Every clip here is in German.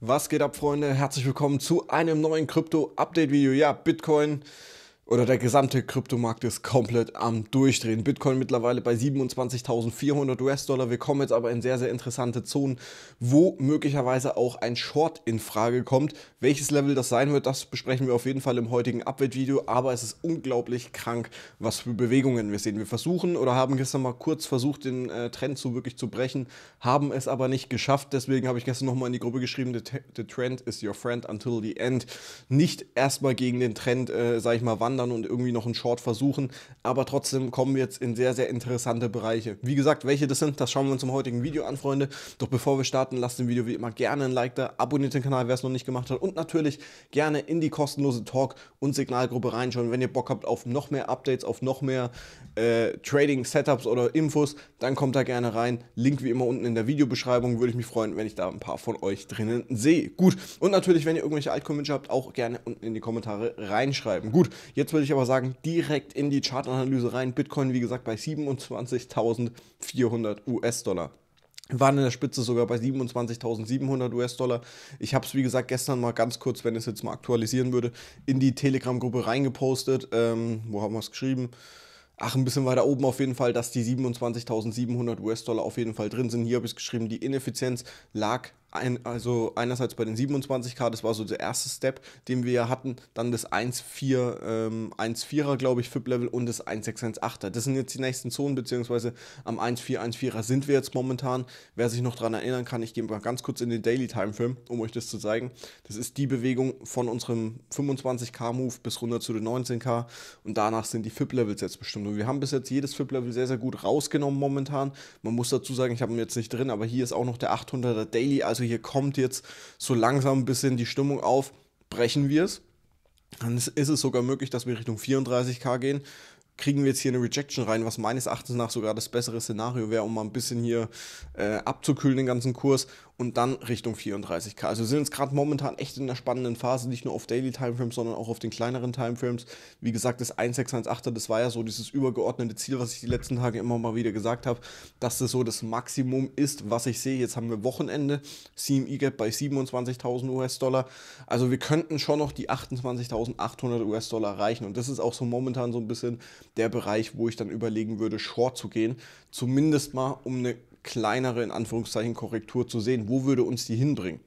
Was geht ab, Freunde? Herzlich willkommen zu einem neuen Krypto-Update-Video. Ja, Bitcoin oder der gesamte Kryptomarkt ist komplett am Durchdrehen. Bitcoin mittlerweile bei 27.400 US-Dollar. Wir kommen jetzt aber in sehr, sehr interessante Zonen, wo möglicherweise auch ein Short in Frage kommt. Welches Level das sein wird, das besprechen wir auf jeden Fall im heutigen Update-Video. Aber es ist unglaublich krank, was für Bewegungen wir sehen. Wir versuchen oder haben gestern mal kurz versucht, den äh, Trend so wirklich zu brechen, haben es aber nicht geschafft. Deswegen habe ich gestern nochmal in die Gruppe geschrieben, the, the, trend is your friend until the end. Nicht erstmal gegen den Trend, äh, sag ich mal, wann anderen und irgendwie noch einen Short versuchen. Aber trotzdem kommen wir jetzt in sehr, sehr interessante Bereiche. Wie gesagt, welche das sind, das schauen wir uns im heutigen Video an, Freunde. Doch bevor wir starten, lasst dem Video wie immer gerne ein Like da, abonniert den Kanal, wer es noch nicht gemacht hat und natürlich gerne in die kostenlose Talk- und Signalgruppe reinschauen. Wenn ihr Bock habt auf noch mehr Updates, auf noch mehr äh, Trading-Setups oder Infos, dann kommt da gerne rein. Link wie immer unten in der Videobeschreibung. Würde ich mich freuen, wenn ich da ein paar von euch drinnen sehe. Gut, und natürlich, wenn ihr irgendwelche Altcoin-Wünsche habt, auch gerne unten in die Kommentare reinschreiben. Gut, jetzt Jetzt würde ich aber sagen, direkt in die Chartanalyse rein. Bitcoin, wie gesagt, bei 27.400 US-Dollar waren in der Spitze sogar bei 27.700 US-Dollar. Ich habe es, wie gesagt, gestern mal ganz kurz, wenn es jetzt mal aktualisieren würde, in die Telegram-Gruppe reingepostet. Ähm, wo haben wir es geschrieben? Ach, ein bisschen weiter oben auf jeden Fall, dass die 27.700 US-Dollar auf jeden Fall drin sind. Hier habe ich es geschrieben, die Ineffizienz lag ein, also einerseits bei den 27k, das war so der erste Step, den wir hatten, dann das 1,4, ähm, 1,4er, glaube ich, FIP-Level und das 1,6, 1,8er. Das sind jetzt die nächsten Zonen, beziehungsweise am 1,4, 1,4er sind wir jetzt momentan. Wer sich noch daran erinnern kann, ich gehe mal ganz kurz in den Daily Time Film, um euch das zu zeigen. Das ist die Bewegung von unserem 25k-Move bis runter zu den 19k und danach sind die FIP-Levels jetzt bestimmt. Und wir haben bis jetzt jedes FIP-Level sehr, sehr gut rausgenommen momentan. Man muss dazu sagen, ich habe ihn jetzt nicht drin, aber hier ist auch noch der 800er Daily, also hier kommt jetzt so langsam ein bisschen die Stimmung auf, brechen wir es. Dann ist, es sogar möglich, dass wir Richtung 34k gehen. Kriegen wir jetzt hier eine Rejection rein, was meines Erachtens nach sogar das bessere Szenario wäre, um mal ein bisschen hier äh, abzukühlen, den ganzen Kurs und dann Richtung 34K. Also sind jetzt gerade momentan echt in einer spannenden Phase, nicht nur auf Daily Timeframes, sondern auch auf den kleineren Timeframes. Wie gesagt, das 1618er, das war ja so dieses übergeordnete Ziel, was ich die letzten Tage immer mal wieder gesagt habe, dass das so das Maximum ist, was ich sehe. Jetzt haben wir Wochenende, CME Gap bei 27.000 US-Dollar. Also wir könnten schon noch die 28.800 US-Dollar erreichen und das ist auch so momentan so ein bisschen der Bereich, wo ich dann überlegen würde, Short zu gehen. Zumindest mal, um eine kleinere, in Anführungszeichen, Korrektur zu sehen. Wo würde uns die hinbringen?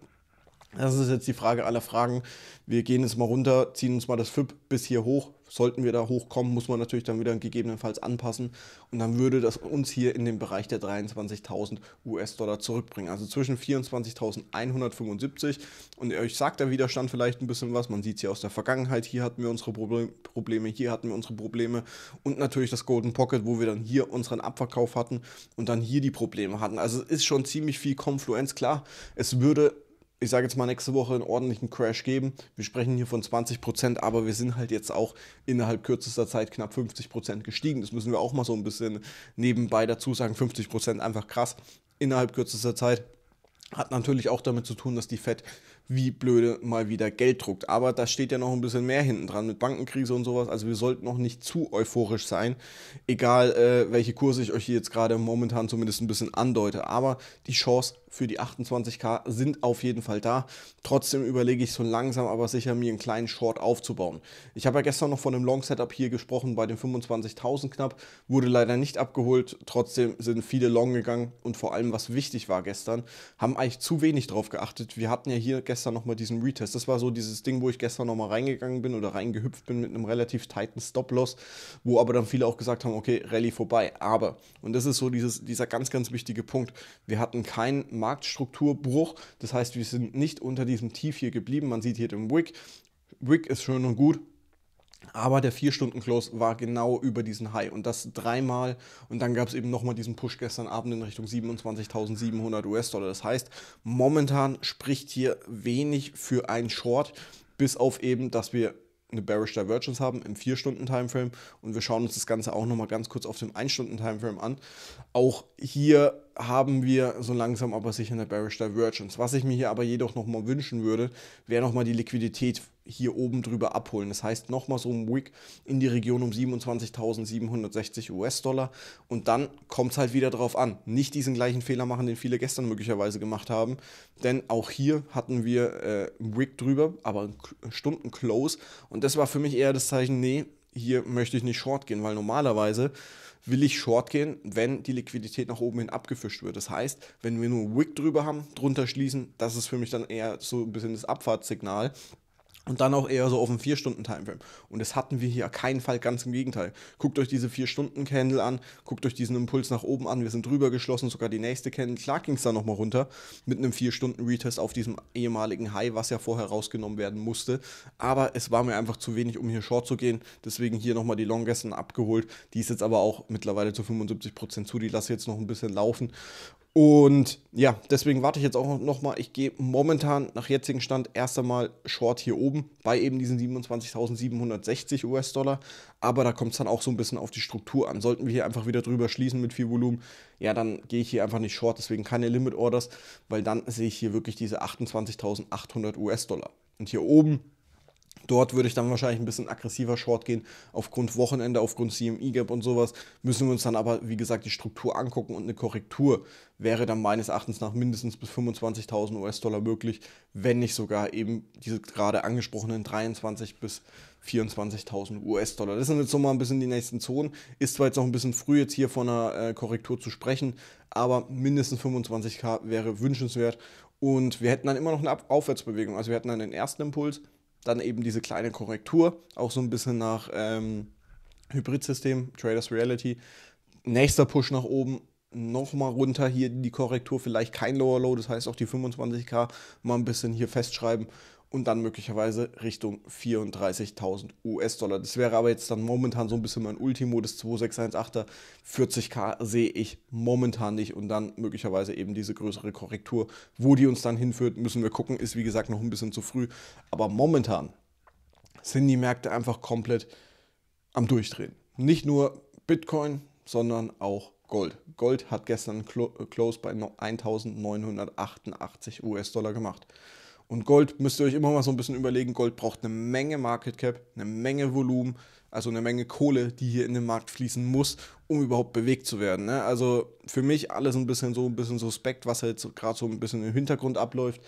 Das ist jetzt die Frage aller Fragen. Wir gehen jetzt mal runter, ziehen uns mal das FIP bis hier hoch. Sollten wir da hochkommen, muss man natürlich dann wieder gegebenenfalls anpassen. Und dann würde das uns hier in den Bereich der 23.000 US-Dollar zurückbringen. Also zwischen 24.175 und euch sagt der Widerstand vielleicht ein bisschen was. Man sieht es hier aus der Vergangenheit. Hier hatten wir unsere Probleme, hier hatten wir unsere Probleme. Und natürlich das Golden Pocket, wo wir dann hier unseren Abverkauf hatten und dann hier die Probleme hatten. Also es ist schon ziemlich viel Konfluenz. Klar, es würde ich sage jetzt mal, nächste Woche einen ordentlichen Crash geben. Wir sprechen hier von 20 Prozent, aber wir sind halt jetzt auch innerhalb kürzester Zeit knapp 50 Prozent gestiegen. Das müssen wir auch mal so ein bisschen nebenbei dazu sagen. 50 Prozent einfach krass innerhalb kürzester Zeit. Hat natürlich auch damit zu tun, dass die FED wie blöde mal wieder Geld druckt. Aber da steht ja noch ein bisschen mehr hinten dran mit Bankenkrise und sowas. Also wir sollten noch nicht zu euphorisch sein, egal äh, welche Kurse ich euch hier jetzt gerade momentan zumindest ein bisschen andeute. Aber die Chance für die 28K sind auf jeden Fall da. Trotzdem überlege ich so langsam, aber sicher, mir einen kleinen Short aufzubauen. Ich habe ja gestern noch von dem Long Setup hier gesprochen, bei den 25.000 knapp, wurde leider nicht abgeholt. Trotzdem sind viele Long gegangen und vor allem, was wichtig war gestern, haben eigentlich zu wenig drauf geachtet. Wir hatten ja hier gestern nochmal diesen Retest. Das war so dieses Ding, wo ich gestern nochmal reingegangen bin oder reingehüpft bin mit einem relativ tighten Stop-Loss, wo aber dann viele auch gesagt haben, okay, Rally vorbei. Aber, und das ist so dieses, dieser ganz, ganz wichtige Punkt, wir hatten keinen Marktstrukturbruch. Das heißt, wir sind nicht unter diesem Tief hier geblieben. Man sieht hier den Wick. Wick ist schön und gut, aber der 4-Stunden-Close war genau über diesen High und das dreimal. Und dann gab es eben nochmal diesen Push gestern Abend in Richtung 27.700 US-Dollar. Das heißt, momentan spricht hier wenig für einen Short, bis auf eben, dass wir eine Bearish Divergence haben im 4-Stunden-Timeframe. Und wir schauen uns das Ganze auch nochmal ganz kurz auf dem 1-Stunden-Timeframe an. Auch hier haben wir so langsam aber sicher eine Bearish Divergence. Was ich mir hier aber jedoch nochmal wünschen würde, wäre nochmal die Liquidität hier oben drüber abholen. Das heißt nochmal so ein Wick in die Region um 27.760 US-Dollar und dann kommt es halt wieder drauf an. Nicht diesen gleichen Fehler machen, den viele gestern möglicherweise gemacht haben, denn auch hier hatten wir äh, Wick drüber, aber Stunden-Close und das war für mich eher das Zeichen, nee, hier möchte ich nicht short gehen, weil normalerweise will ich Short gehen, wenn die Liquidität nach oben hin abgefischt wird. Das heißt, wenn wir nur Wick drüber haben, drunter schließen, das ist für mich dann eher so ein bisschen das Abfahrtssignal. Und dann auch eher so auf einen 4-Stunden-Timeframe. Und das hatten wir hier keinen Fall, ganz im Gegenteil. Guckt euch diese 4-Stunden-Candle an, guckt euch diesen Impuls nach oben an, wir sind drüber geschlossen, sogar die nächste Candle, klar ging es dann nochmal runter, mit einem 4-Stunden-Retest auf diesem ehemaligen High, was ja vorher rausgenommen werden musste. Aber es war mir einfach zu wenig, um hier Short zu gehen, deswegen hier nochmal die Long Gestern abgeholt. Die ist jetzt aber auch mittlerweile zu 75% zu, die lasse ich jetzt noch ein bisschen laufen. Und ja, deswegen warte ich jetzt auch nochmal. Ich gehe momentan nach jetzigem Stand erst einmal Short hier oben bei eben diesen 27.760 US-Dollar. Aber da kommt es dann auch so ein bisschen auf die Struktur an. Sollten wir hier einfach wieder drüber schließen mit viel Volumen, ja, dann gehe ich hier einfach nicht Short. Deswegen keine Limit Orders, weil dann sehe ich hier wirklich diese 28.800 US-Dollar. Und hier oben Dort würde ich dann wahrscheinlich ein bisschen aggressiver Short gehen, aufgrund Wochenende, aufgrund CME-Gap und sowas. Müssen wir uns dann aber, wie gesagt, die Struktur angucken und eine Korrektur wäre dann meines Erachtens nach mindestens bis 25.000 US-Dollar möglich, wenn nicht sogar eben diese gerade angesprochenen 23 bis 24.000 US-Dollar. Das sind jetzt nochmal ein bisschen die nächsten Zonen. Ist zwar jetzt noch ein bisschen früh, jetzt hier von einer äh, Korrektur zu sprechen, aber mindestens 25k wäre wünschenswert. Und wir hätten dann immer noch eine Aufwärtsbewegung. Also wir hätten dann den ersten Impuls, dann eben diese kleine Korrektur, auch so ein bisschen nach ähm, Hybrid-System, Traders Reality. Nächster Push nach oben, nochmal runter hier die Korrektur, vielleicht kein Lower Low, das heißt auch die 25k mal ein bisschen hier festschreiben und dann möglicherweise Richtung 34.000 US-Dollar. Das wäre aber jetzt dann momentan so ein bisschen mein Ultimo des 2618er. 40k sehe ich momentan nicht und dann möglicherweise eben diese größere Korrektur. Wo die uns dann hinführt, müssen wir gucken. Ist wie gesagt noch ein bisschen zu früh. Aber momentan sind die Märkte einfach komplett am Durchdrehen. Nicht nur Bitcoin, sondern auch Gold. Gold hat gestern äh, Close bei 1988 US-Dollar gemacht. Und Gold müsst ihr euch immer mal so ein bisschen überlegen. Gold braucht eine Menge Market Cap, eine Menge Volumen, also eine Menge Kohle, die hier in den Markt fließen muss, um überhaupt bewegt zu werden. Ne? Also für mich alles ein bisschen so ein bisschen suspekt, was jetzt gerade so ein bisschen im Hintergrund abläuft.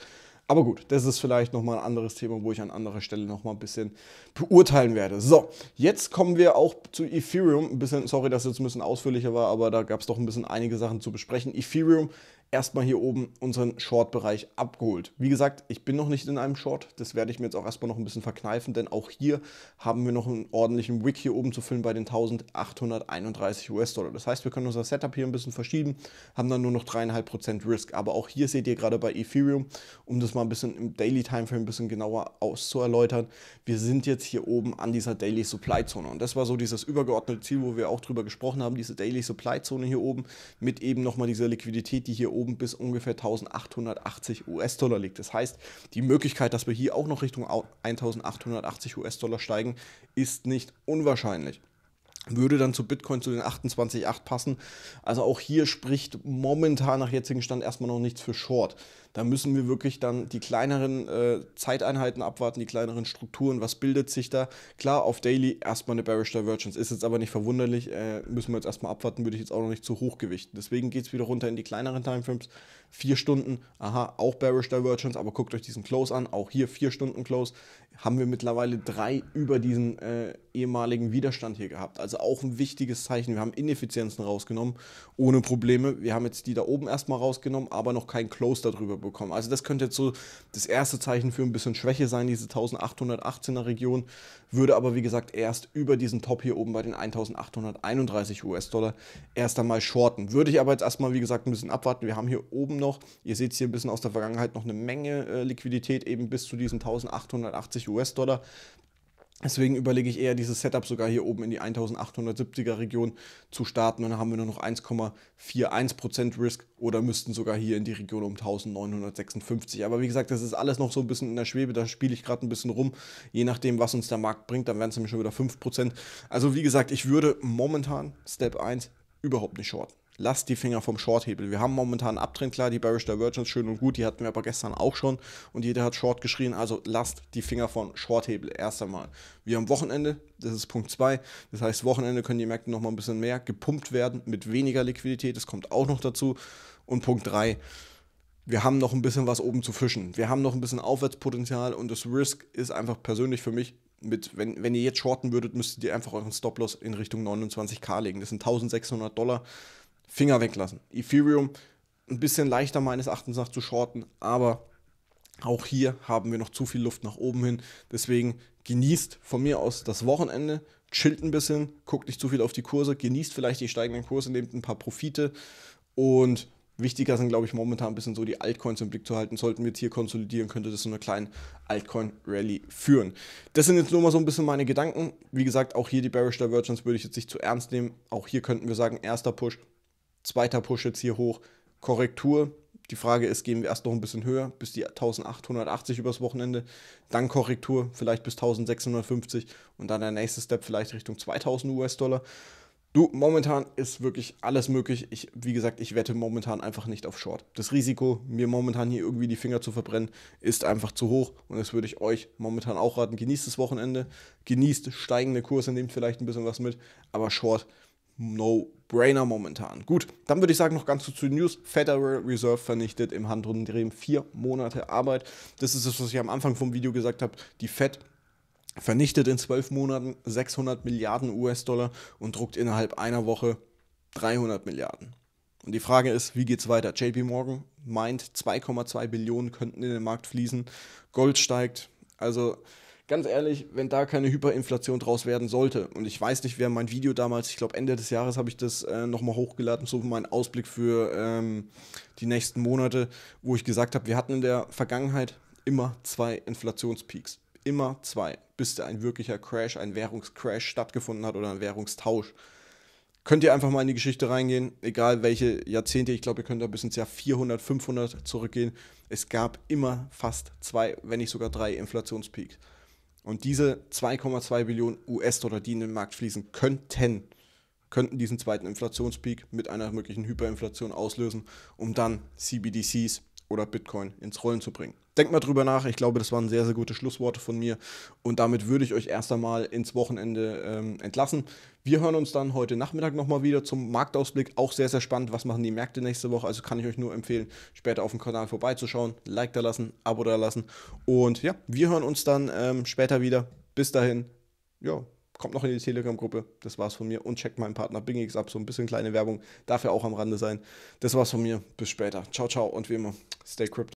Aber gut, das ist vielleicht nochmal ein anderes Thema, wo ich an anderer Stelle nochmal ein bisschen beurteilen werde. So, jetzt kommen wir auch zu Ethereum. Ein bisschen, sorry, dass es jetzt ein bisschen ausführlicher war, aber da gab es doch ein bisschen einige Sachen zu besprechen. Ethereum erstmal hier oben unseren Short-Bereich abgeholt. Wie gesagt, ich bin noch nicht in einem Short, das werde ich mir jetzt auch erstmal noch ein bisschen verkneifen, denn auch hier haben wir noch einen ordentlichen Wick hier oben zu füllen bei den 1831 US-Dollar. Das heißt, wir können unser Setup hier ein bisschen verschieben, haben dann nur noch 3,5% Risk. Aber auch hier seht ihr gerade bei Ethereum, um das mal ein bisschen im Daily Timeframe ein bisschen genauer auszuerläutern, wir sind jetzt hier oben an dieser Daily Supply Zone. Und das war so dieses übergeordnete Ziel, wo wir auch drüber gesprochen haben, diese Daily Supply Zone hier oben mit eben nochmal dieser Liquidität, die hier oben oben bis ungefähr 1880 US-Dollar liegt. Das heißt, die Möglichkeit, dass wir hier auch noch Richtung 1880 US-Dollar steigen, ist nicht unwahrscheinlich würde dann zu Bitcoin zu den 28,8 passen. Also auch hier spricht momentan nach jetzigem Stand erstmal noch nichts für Short. Da müssen wir wirklich dann die kleineren äh, Zeiteinheiten abwarten, die kleineren Strukturen, was bildet sich da. Klar, auf Daily erstmal eine Bearish Divergence, ist jetzt aber nicht verwunderlich, äh, müssen wir jetzt erstmal abwarten, würde ich jetzt auch noch nicht zu hoch gewichten. Deswegen geht es wieder runter in die kleineren Timeframes. Vier Stunden, aha, auch Bearish Divergence, aber guckt euch diesen Close an, auch hier vier Stunden Close, haben wir mittlerweile drei über diesen äh, ehemaligen Widerstand hier gehabt. Also also auch ein wichtiges Zeichen. Wir haben Ineffizienzen rausgenommen, ohne Probleme. Wir haben jetzt die da oben erstmal rausgenommen, aber noch kein Close darüber bekommen. Also das könnte jetzt so das erste Zeichen für ein bisschen Schwäche sein, diese 1818er Region. Würde aber, wie gesagt, erst über diesen Top hier oben bei den 1831 US-Dollar erst einmal shorten. Würde ich aber jetzt erstmal, wie gesagt, ein bisschen abwarten. Wir haben hier oben noch, ihr seht es hier ein bisschen aus der Vergangenheit, noch eine Menge äh, Liquidität eben bis zu diesen 1880 US-Dollar Deswegen überlege ich eher, dieses Setup sogar hier oben in die 1870er Region zu starten. Und dann haben wir nur noch 1,41% Risk oder müssten sogar hier in die Region um 1956. Aber wie gesagt, das ist alles noch so ein bisschen in der Schwebe. Da spiele ich gerade ein bisschen rum. Je nachdem, was uns der Markt bringt, dann wären es nämlich schon wieder 5%. Also wie gesagt, ich würde momentan Step 1 überhaupt nicht shorten lasst die Finger vom Shorthebel. Wir haben momentan einen Abtrend, klar, die Bearish Divergence schön und gut, die hatten wir aber gestern auch schon und jeder hat Short geschrien, also lasst die Finger vom Shorthebel erst einmal. Wir haben Wochenende, das ist Punkt 2, das heißt Wochenende können die Märkte nochmal ein bisschen mehr gepumpt werden mit weniger Liquidität, das kommt auch noch dazu. Und Punkt 3, wir haben noch ein bisschen was oben zu fischen. Wir haben noch ein bisschen Aufwärtspotenzial und das Risk ist einfach persönlich für mich mit, wenn, wenn ihr jetzt shorten würdet, müsstet ihr einfach euren Stop-Loss in Richtung 29k legen. Das sind 1600 Dollar Finger weglassen. Ethereum ein bisschen leichter meines Erachtens nach zu shorten, aber auch hier haben wir noch zu viel Luft nach oben hin. Deswegen genießt von mir aus das Wochenende, chillt ein bisschen, guckt nicht zu viel auf die Kurse, genießt vielleicht die steigenden Kurse, nehmt ein paar Profite und wichtiger sind, glaube ich, momentan ein bisschen so die Altcoins im Blick zu halten. Sollten wir jetzt hier konsolidieren, könnte das zu einer kleinen Altcoin-Rally führen. Das sind jetzt nur mal so ein bisschen meine Gedanken. Wie gesagt, auch hier die Bearish Divergence würde ich jetzt nicht zu ernst nehmen. Auch hier könnten wir sagen, erster Push, zweiter Push jetzt hier hoch, Korrektur. Die Frage ist, gehen wir erst noch ein bisschen höher, bis die 1880 übers Wochenende, dann Korrektur, vielleicht bis 1650 und dann der nächste Step vielleicht Richtung 2000 US-Dollar. Du, momentan ist wirklich alles möglich. Ich, wie gesagt, ich wette momentan einfach nicht auf Short. Das Risiko, mir momentan hier irgendwie die Finger zu verbrennen, ist einfach zu hoch. Und das würde ich euch momentan auch raten. Genießt das Wochenende, genießt steigende Kurse, nehmt vielleicht ein bisschen was mit, aber Short, no No-Brainer momentan. Gut, dann würde ich sagen, noch ganz kurz zu News. Federal Reserve vernichtet im Handrundendrehen vier Monate Arbeit. Das ist das, was ich am Anfang vom Video gesagt habe. Die Fed vernichtet in zwölf Monaten 600 Milliarden US-Dollar und druckt innerhalb einer Woche 300 Milliarden. Und die Frage ist, wie geht es weiter? JP Morgan meint, 2,2 Billionen könnten in den Markt fließen. Gold steigt. Also ganz ehrlich, wenn da keine Hyperinflation draus werden sollte, und ich weiß nicht, wer mein Video damals, ich glaube Ende des Jahres habe ich das äh, nochmal hochgeladen, so mein Ausblick für ähm, die nächsten Monate, wo ich gesagt habe, wir hatten in der Vergangenheit immer zwei Inflationspeaks. Immer zwei, bis da ein wirklicher Crash, ein Währungscrash stattgefunden hat oder ein Währungstausch. Könnt ihr einfach mal in die Geschichte reingehen, egal welche Jahrzehnte, ich glaube, ihr könnt da bis ins Jahr 400, 500 zurückgehen. Es gab immer fast zwei, wenn nicht sogar drei Inflationspeaks. Und diese 2,2 Billionen US-Dollar, die in den Markt fließen könnten, könnten diesen zweiten Inflationspeak mit einer möglichen Hyperinflation auslösen, um dann CBDCs oder Bitcoin ins Rollen zu bringen. Denkt mal drüber nach. Ich glaube, das waren sehr, sehr gute Schlussworte von mir. Und damit würde ich euch erst einmal ins Wochenende ähm, entlassen. Wir hören uns dann heute Nachmittag nochmal wieder zum Marktausblick. Auch sehr, sehr spannend. Was machen die Märkte nächste Woche? Also kann ich euch nur empfehlen, später auf dem Kanal vorbeizuschauen. Like da lassen, Abo da lassen. Und ja, wir hören uns dann ähm, später wieder. Bis dahin, ja, kommt noch in die Telegram-Gruppe. Das war's von mir. Und checkt meinen Partner BingX ab. So ein bisschen kleine Werbung. Darf ja auch am Rande sein. Das war's von mir. Bis später. Ciao, ciao. Und wie immer, stay crypto.